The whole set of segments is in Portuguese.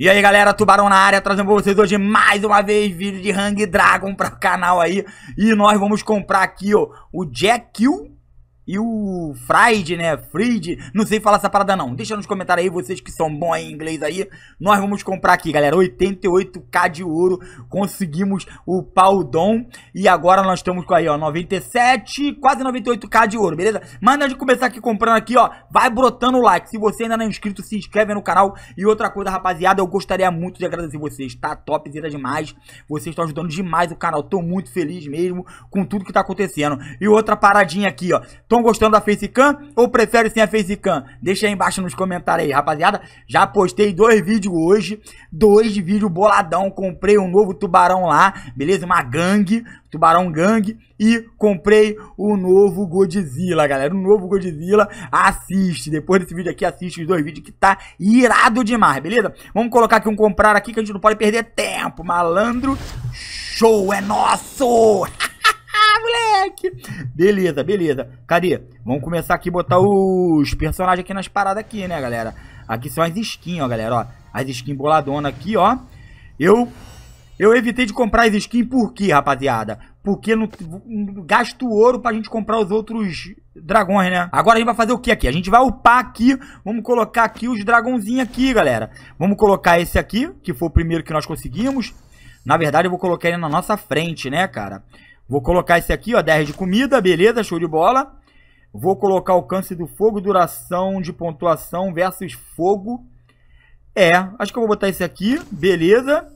E aí galera, Tubarão na área, trazendo pra vocês hoje mais uma vez vídeo de Hang Dragon pra canal aí. E nós vamos comprar aqui, ó, o Jack e o Fried, né? Fried, não sei falar essa parada não. Deixa nos comentários aí, vocês que são bons em inglês aí. Nós vamos comprar aqui, galera, 88k de ouro. Conseguimos o Paudon e agora nós estamos com aí, ó, 97, quase 98k de ouro, beleza? Mas antes de começar aqui comprando aqui, ó, vai brotando o like. Se você ainda não é inscrito, se inscreve no canal. E outra coisa, rapaziada, eu gostaria muito de agradecer vocês, tá? zera demais. Vocês estão ajudando demais o canal. Tô muito feliz mesmo com tudo que tá acontecendo. E outra paradinha aqui, ó. Tô Estão gostando da Facecam ou prefere sem a Facecam? Deixa aí embaixo nos comentários aí, rapaziada. Já postei dois vídeos hoje, dois vídeos boladão. Comprei um novo tubarão lá, beleza? Uma gangue, tubarão gangue. E comprei o novo Godzilla, galera. O novo Godzilla, assiste. Depois desse vídeo aqui, assiste os dois vídeos que tá irado demais, beleza? Vamos colocar aqui um comprar aqui que a gente não pode perder tempo, malandro. Show, é nosso! moleque! Beleza, beleza. Cadê? Vamos começar aqui a botar os personagens aqui nas paradas aqui, né, galera? Aqui são as skins, ó, galera, ó. As skins boladona aqui, ó. Eu... Eu evitei de comprar as skins por quê, rapaziada? porque não, gasto ouro pra gente comprar os outros dragões, né? Agora a gente vai fazer o que aqui? A gente vai upar aqui, vamos colocar aqui os dragãozinhos aqui, galera. Vamos colocar esse aqui, que foi o primeiro que nós conseguimos. Na verdade, eu vou colocar ele na nossa frente, né, cara? Vou colocar esse aqui, ó, 10 de comida, beleza, show de bola. Vou colocar alcance do fogo, duração de pontuação versus fogo. É, acho que eu vou botar esse aqui, beleza.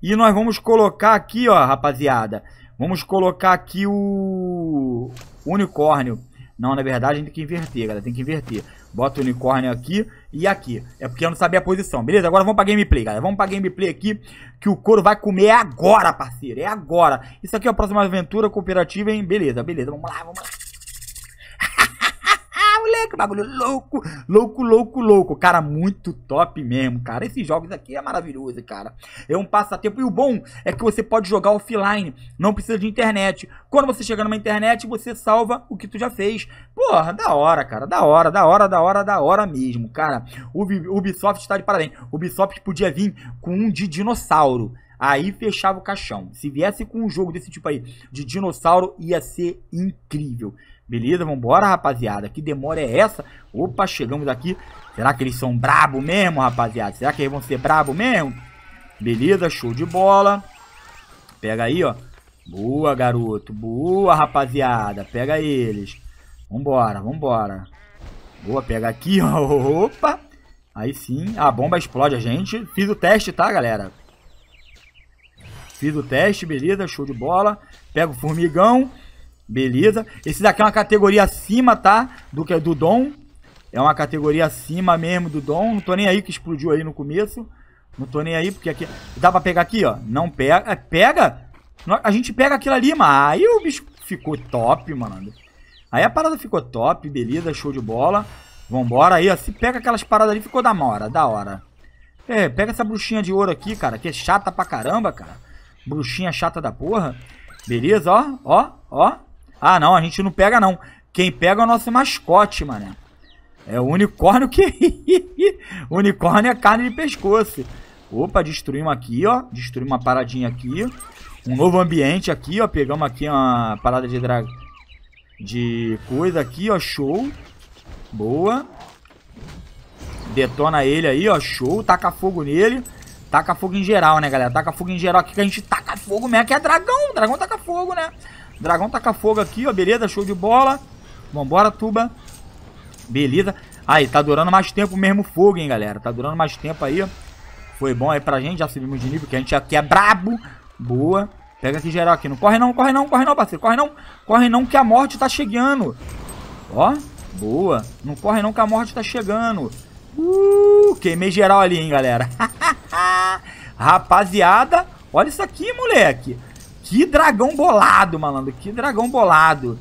E nós vamos colocar aqui, ó, rapaziada. Vamos colocar aqui o unicórnio. Não, na verdade, a gente tem que inverter, galera, tem que inverter. Bota o unicórnio aqui e aqui. É porque eu não sabia a posição, beleza? Agora vamos pra gameplay, galera. Vamos pra gameplay aqui, que o couro vai comer agora, parceiro. É agora. Isso aqui é a próxima aventura cooperativa, hein? Beleza, beleza. Vamos lá, vamos lá que bagulho louco, louco, louco, louco. Cara, muito top mesmo, cara. Esses jogos aqui é maravilhoso, cara. É um passatempo. E o bom é que você pode jogar offline, não precisa de internet. Quando você chega numa internet, você salva o que tu já fez. Porra, da hora, cara. Da hora, da hora, da hora, da hora mesmo, cara. O Ubisoft está de parabéns. Ubisoft podia vir com um de dinossauro aí fechava o caixão. Se viesse com um jogo desse tipo aí, de dinossauro, ia ser incrível. Beleza, vambora, rapaziada. Que demora é essa? Opa, chegamos aqui. Será que eles são brabo mesmo, rapaziada? Será que eles vão ser brabo mesmo? Beleza, show de bola. Pega aí, ó. Boa, garoto. Boa, rapaziada. Pega eles. Vambora, vambora. Boa, pega aqui, ó. Opa. Aí sim, a bomba explode a gente. Fiz o teste, tá, galera? Fiz o teste, beleza, show de bola. Pega o formigão. Beleza? Esse daqui é uma categoria acima, tá? Do que é do Dom. É uma categoria acima mesmo do Dom. Não tô nem aí que explodiu aí no começo. Não tô nem aí, porque aqui... Dá pra pegar aqui, ó. Não pega. Pega? A gente pega aquilo ali, mano. Aí o bicho ficou top, mano. Aí a parada ficou top, beleza, show de bola. Vambora aí, ó. Se pega aquelas paradas ali, ficou da hora, da hora. É, pega essa bruxinha de ouro aqui, cara, que é chata pra caramba, cara. Bruxinha chata da porra. Beleza, ó, ó, ó. Ah, não, a gente não pega, não. Quem pega é o nosso mascote, mané. É o unicórnio que... unicórnio é carne de pescoço. Opa, destruímos aqui, ó. Destruímos uma paradinha aqui. Um novo ambiente aqui, ó. Pegamos aqui uma parada de drag... De coisa aqui, ó. Show. Boa. Detona ele aí, ó. Show. Taca fogo nele. Taca fogo em geral, né, galera? Taca fogo em geral aqui que a gente taca fogo mesmo, que é dragão. Dragão taca fogo, né? Dragão taca fogo aqui, ó. Beleza, show de bola. Vambora, tuba. Beleza. Aí, tá durando mais tempo mesmo o fogo, hein, galera. Tá durando mais tempo aí, ó. Foi bom aí pra gente. Já subimos de nível, que a gente aqui é brabo. Boa. Pega aqui geral aqui. Não corre não, corre não, corre não, parceiro. Corre não, corre não que a morte tá chegando. Ó, boa. Não corre não que a morte tá chegando. Uh, queimei geral ali, hein, galera. Rapaziada, olha isso aqui, moleque. Que dragão bolado, malandro. Que dragão bolado.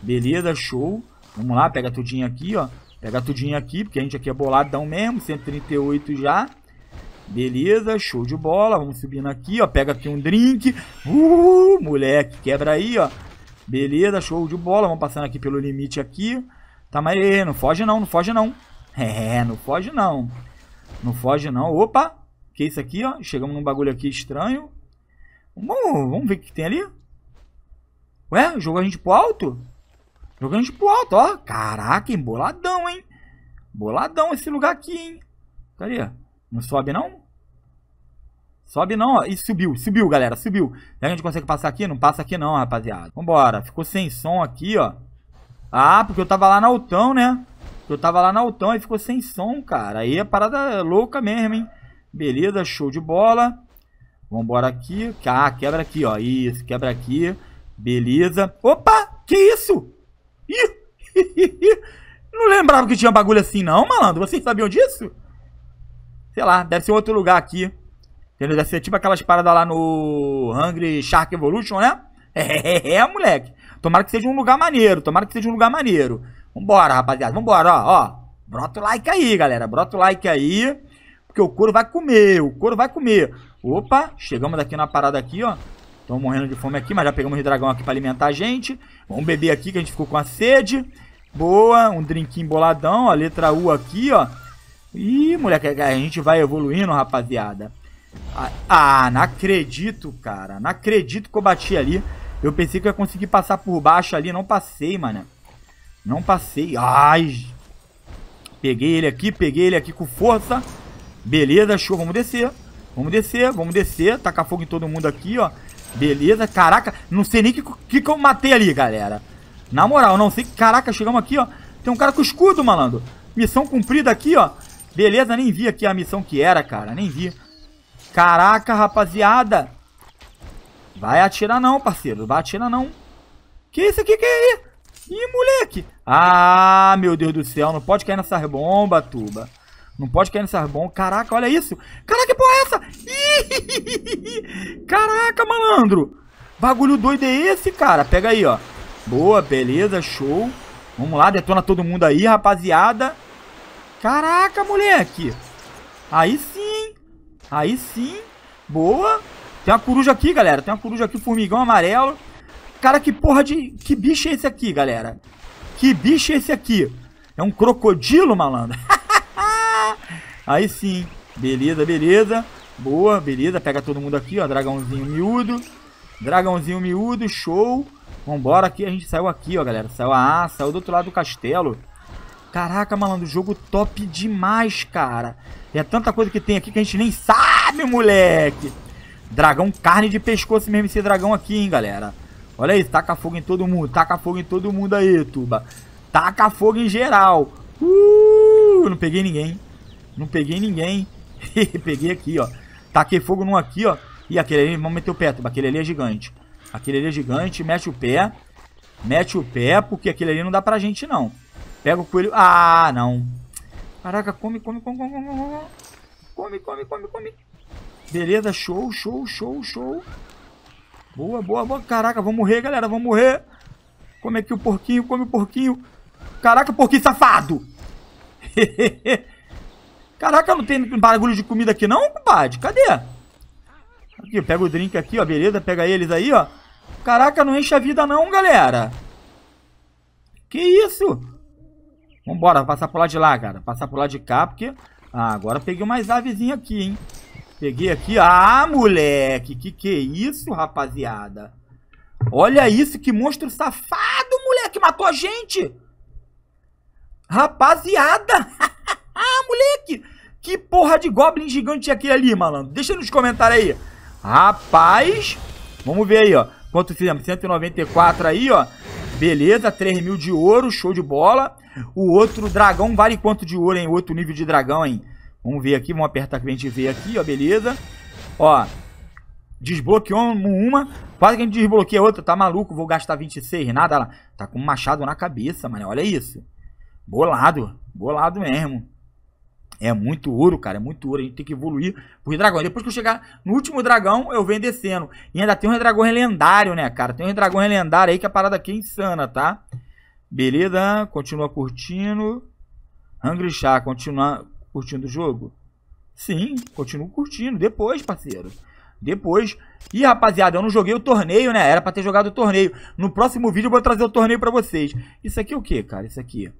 Beleza, show. Vamos lá, pega tudinho aqui, ó. Pega tudinho aqui, porque a gente aqui é boladão mesmo. 138 já. Beleza, show de bola. Vamos subindo aqui, ó. Pega aqui um drink. Uh, moleque, quebra aí, ó. Beleza, show de bola. Vamos passando aqui pelo limite aqui. Tá, mas não foge não, não foge não. É, não foge não. Não foge não. Opa, que isso aqui, ó. Chegamos num bagulho aqui estranho. Vamos, vamos ver o que tem ali. Ué, jogou a gente pro alto? Jogou a gente pro alto, ó. Caraca, emboladão hein? Boladão esse lugar aqui, hein? Cadê? Não sobe, não? Sobe não, ó. Ih, subiu, subiu, galera, subiu. Será que a gente consegue passar aqui? Não passa aqui não, rapaziada. Vambora. Ficou sem som aqui, ó. Ah, porque eu tava lá na altão, né? Eu tava lá na altão e ficou sem som, cara. Aí a parada é louca mesmo, hein? Beleza, show de bola. Vamos aqui. Ah, quebra aqui, ó. Isso, quebra aqui. Beleza. Opa! Que isso? Ih! não lembrava que tinha bagulho assim, não, malandro. Vocês sabiam disso? Sei lá, deve ser outro lugar aqui. Entendeu? Deve ser tipo aquelas paradas lá no Hungry Shark Evolution, né? É, é, é, moleque. Tomara que seja um lugar maneiro. Tomara que seja um lugar maneiro. Vambora, rapaziada. Vambora, ó, ó. Brota o like aí, galera. Brota o like aí. Porque o couro vai comer. O couro vai comer. Opa, chegamos aqui na parada aqui, ó. Estamos morrendo de fome aqui, mas já pegamos o dragão aqui para alimentar a gente. Vamos beber aqui, que a gente ficou com a sede. Boa, um drinquinho boladão, ó, letra U aqui, ó. Ih, moleque, a gente vai evoluindo, rapaziada. Ah, ah, não acredito, cara. Não acredito que eu bati ali. Eu pensei que eu ia conseguir passar por baixo ali. Não passei, mano. Não passei. Ai. Peguei ele aqui, peguei ele aqui com força. Beleza, show. Vamos descer. Vamos descer, vamos descer. Tacar fogo em todo mundo aqui, ó. Beleza. Caraca, não sei nem o que, que, que eu matei ali, galera. Na moral, não sei. Caraca, chegamos aqui, ó. Tem um cara com escudo, malandro. Missão cumprida aqui, ó. Beleza, nem vi aqui a missão que era, cara. Nem vi. Caraca, rapaziada. Vai atirar não, parceiro. Vai atirar não. Que isso aqui? Que é? Ih, moleque. Ah, meu Deus do céu. Não pode cair nessa bomba, tuba. Não pode cair no bom, Caraca, olha isso. Caraca, que porra é essa? caraca, malandro. Bagulho doido é esse, cara? Pega aí, ó. Boa, beleza, show. Vamos lá, detona todo mundo aí, rapaziada. Caraca, moleque. Aí sim. Aí sim. Boa. Tem uma coruja aqui, galera. Tem uma coruja aqui, formigão amarelo. Cara, que porra de... Que bicho é esse aqui, galera? Que bicho é esse aqui? É um crocodilo, malandro? Aí sim. Beleza, beleza. Boa, beleza. Pega todo mundo aqui, ó. Dragãozinho miúdo. Dragãozinho miúdo, show. Vambora aqui. A gente saiu aqui, ó, galera. Saiu a A, saiu do outro lado do castelo. Caraca, malandro, jogo top demais, cara. É tanta coisa que tem aqui que a gente nem sabe, moleque. Dragão carne de pescoço mesmo esse dragão aqui, hein, galera. Olha isso, taca fogo em todo mundo, taca fogo em todo mundo aí, tuba. Taca fogo em geral. Uh, não peguei ninguém. Não peguei ninguém. peguei aqui, ó. Taquei fogo num aqui, ó. E aquele ali, vamos meter o pé, Tuba. Aquele ali é gigante. Aquele ali é gigante, mete o pé. Mete o pé, porque aquele ali não dá pra gente, não. Pega o coelho. Ah, não. Caraca, come, come, come, come, come, come. Come, come, come, come. Beleza, show, show, show, show. Boa, boa, boa. Caraca, vamos morrer, galera, vamos morrer. Come aqui o porquinho, come o porquinho. Caraca, porquinho safado. Caraca, não tem bagulho de comida aqui não, compadre? Cadê? Aqui, pega o drink aqui, ó, beleza? Pega eles aí, ó. Caraca, não enche a vida não, galera. Que isso? Vambora, passar por lá de lá, cara. Passar por lá de cá, porque... Ah, agora peguei umas avezinhas aqui, hein. Peguei aqui. Ah, moleque. Que que é isso, rapaziada? Olha isso, que monstro safado, moleque. Matou a gente. Rapaziada. moleque! Que porra de Goblin gigante é aquele ali, malandro? Deixa nos comentários aí. Rapaz, vamos ver aí, ó. Quanto fizemos? 194 aí, ó. Beleza, 3 mil de ouro, show de bola. O outro dragão vale quanto de ouro, hein? Outro nível de dragão, hein? Vamos ver aqui, vamos apertar que a gente vê aqui, ó, beleza. Ó, desbloqueou uma, quase que a gente desbloqueia outra, tá maluco? Vou gastar 26, nada lá. Tá com um machado na cabeça, mano, olha isso. Bolado, bolado mesmo. É muito ouro, cara. É muito ouro. A gente tem que evoluir por dragões. Depois que eu chegar no último dragão, eu venho descendo. E ainda tem um dragão lendário, né, cara? Tem um dragão lendário aí que a parada aqui é insana, tá? Beleza. Continua curtindo. Hungry Shark, continua curtindo o jogo? Sim, continuo curtindo. Depois, parceiro. Depois. E rapaziada, eu não joguei o torneio, né? Era pra ter jogado o torneio. No próximo vídeo eu vou trazer o torneio pra vocês. Isso aqui é o que, cara? Isso aqui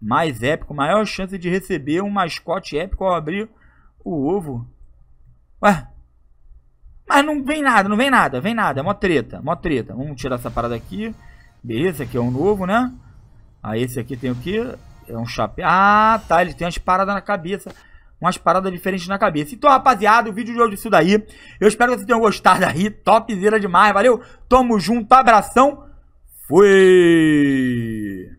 mais épico, maior chance de receber um mascote épico ao abrir o ovo. Ué? Mas não vem nada, não vem nada, vem nada. É mó treta, mó treta. Vamos tirar essa parada aqui. Beleza, aqui é um novo, né? Aí ah, esse aqui tem o que? É um chapéu. Ah, tá, ele tem umas paradas na cabeça. Umas paradas diferentes na cabeça. Então, rapaziada, o vídeo de hoje é isso daí. Eu espero que vocês tenham gostado aí. Topzera demais, valeu? Tamo junto, abração. Fui!